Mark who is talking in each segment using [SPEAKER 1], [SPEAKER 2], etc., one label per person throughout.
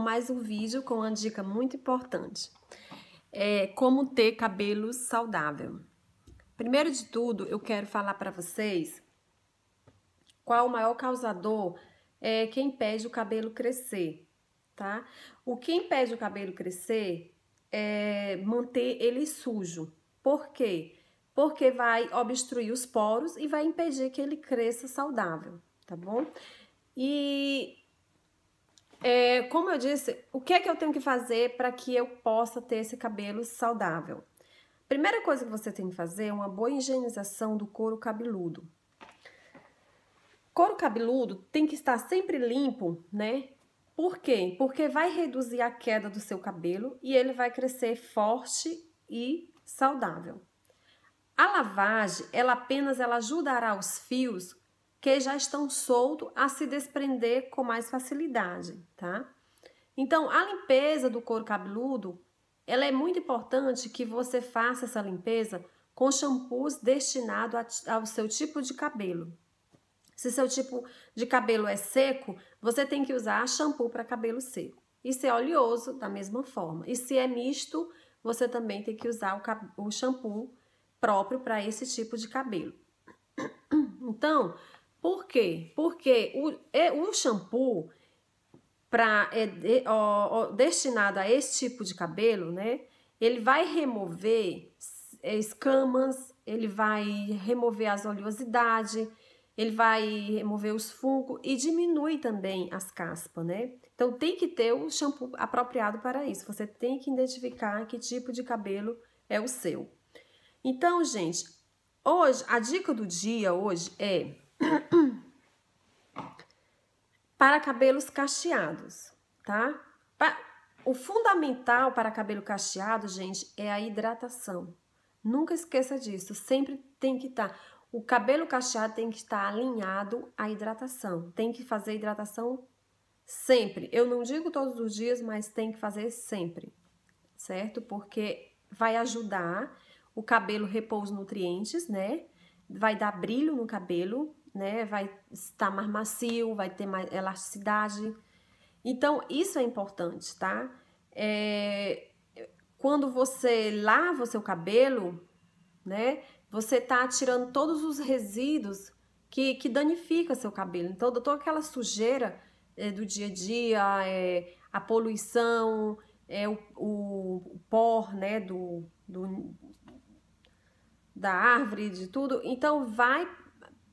[SPEAKER 1] com mais um vídeo com uma dica muito importante. É como ter cabelo saudável. Primeiro de tudo, eu quero falar para vocês qual o maior causador é que impede o cabelo crescer, tá? O que impede o cabelo crescer é manter ele sujo. Por quê? Porque vai obstruir os poros e vai impedir que ele cresça saudável, tá bom? E é, como eu disse, o que é que eu tenho que fazer para que eu possa ter esse cabelo saudável? Primeira coisa que você tem que fazer é uma boa higienização do couro cabeludo. Couro cabeludo tem que estar sempre limpo, né? Por quê? Porque vai reduzir a queda do seu cabelo e ele vai crescer forte e saudável. A lavagem, ela apenas ela ajudará os fios que já estão soltos a se desprender com mais facilidade, tá? Então, a limpeza do couro cabeludo, ela é muito importante que você faça essa limpeza com shampoos destinados ao seu tipo de cabelo. Se seu tipo de cabelo é seco, você tem que usar shampoo para cabelo seco. E se é oleoso, da mesma forma. E se é misto, você também tem que usar o, o shampoo próprio para esse tipo de cabelo. Então, por quê? Porque o, é, o shampoo pra, é, de, ó, ó, destinado a esse tipo de cabelo, né? Ele vai remover é, escamas, ele vai remover as oleosidades, ele vai remover os fungos e diminui também as caspas, né? Então tem que ter o shampoo apropriado para isso. Você tem que identificar que tipo de cabelo é o seu. Então, gente, hoje a dica do dia hoje é para cabelos cacheados, tá? O fundamental para cabelo cacheado, gente, é a hidratação. Nunca esqueça disso, sempre tem que estar. Tá. O cabelo cacheado tem que estar alinhado à hidratação. Tem que fazer hidratação sempre. Eu não digo todos os dias, mas tem que fazer sempre, certo? Porque vai ajudar o cabelo repouso nutrientes, né? Vai dar brilho no cabelo, né? Vai estar mais macio, vai ter mais elasticidade. Então, isso é importante, tá? É... Quando você lava o seu cabelo, né? Você tá tirando todos os resíduos que, que danificam seu cabelo. Então, toda aquela sujeira é, do dia a dia, é, a poluição, é, o, o, o pó, né? Do, do, da árvore, de tudo. Então, vai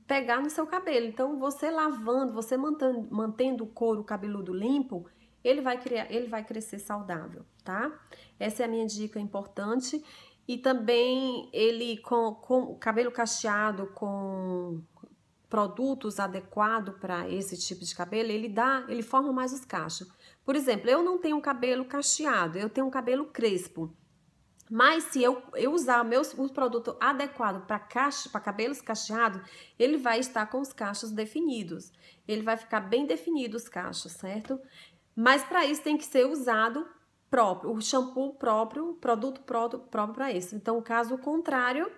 [SPEAKER 1] pegar no seu cabelo. Então, você lavando, você mantendo, mantendo o couro cabeludo limpo, ele vai criar, ele vai crescer saudável, tá? Essa é a minha dica importante. E também ele com, com o cabelo cacheado com produtos adequados para esse tipo de cabelo, ele dá, ele forma mais os cachos. Por exemplo, eu não tenho cabelo cacheado, eu tenho cabelo crespo. Mas se eu, eu usar meu, o produto adequado para para cabelos cacheados, ele vai estar com os cachos definidos. Ele vai ficar bem definido os cachos, certo? Mas para isso tem que ser usado próprio, o shampoo próprio, produto próprio para isso. Então, caso contrário,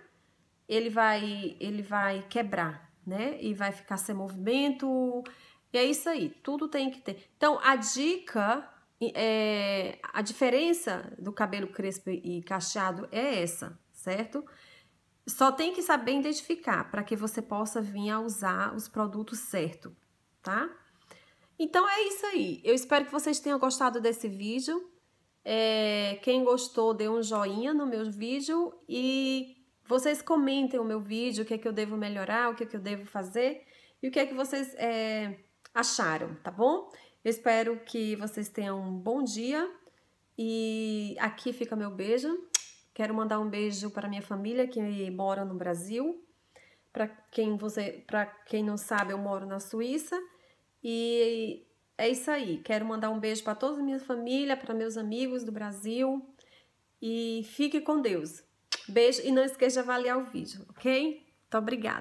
[SPEAKER 1] ele vai ele vai quebrar, né? E vai ficar sem movimento. E é isso aí, tudo tem que ter. Então, a dica é, a diferença do cabelo crespo e cacheado é essa, certo? Só tem que saber identificar para que você possa vir a usar os produtos certo, tá? Então é isso aí. Eu espero que vocês tenham gostado desse vídeo. É, quem gostou, dê um joinha no meu vídeo e vocês comentem o meu vídeo, o que é que eu devo melhorar, o que é que eu devo fazer e o que é que vocês é, acharam, tá bom? Eu espero que vocês tenham um bom dia e aqui fica meu beijo. Quero mandar um beijo para minha família que mora no Brasil. Para quem você, para quem não sabe, eu moro na Suíça e é isso aí. Quero mandar um beijo para toda a minha família, para meus amigos do Brasil e fique com Deus. Beijo e não esqueça de avaliar o vídeo, ok? Muito obrigada.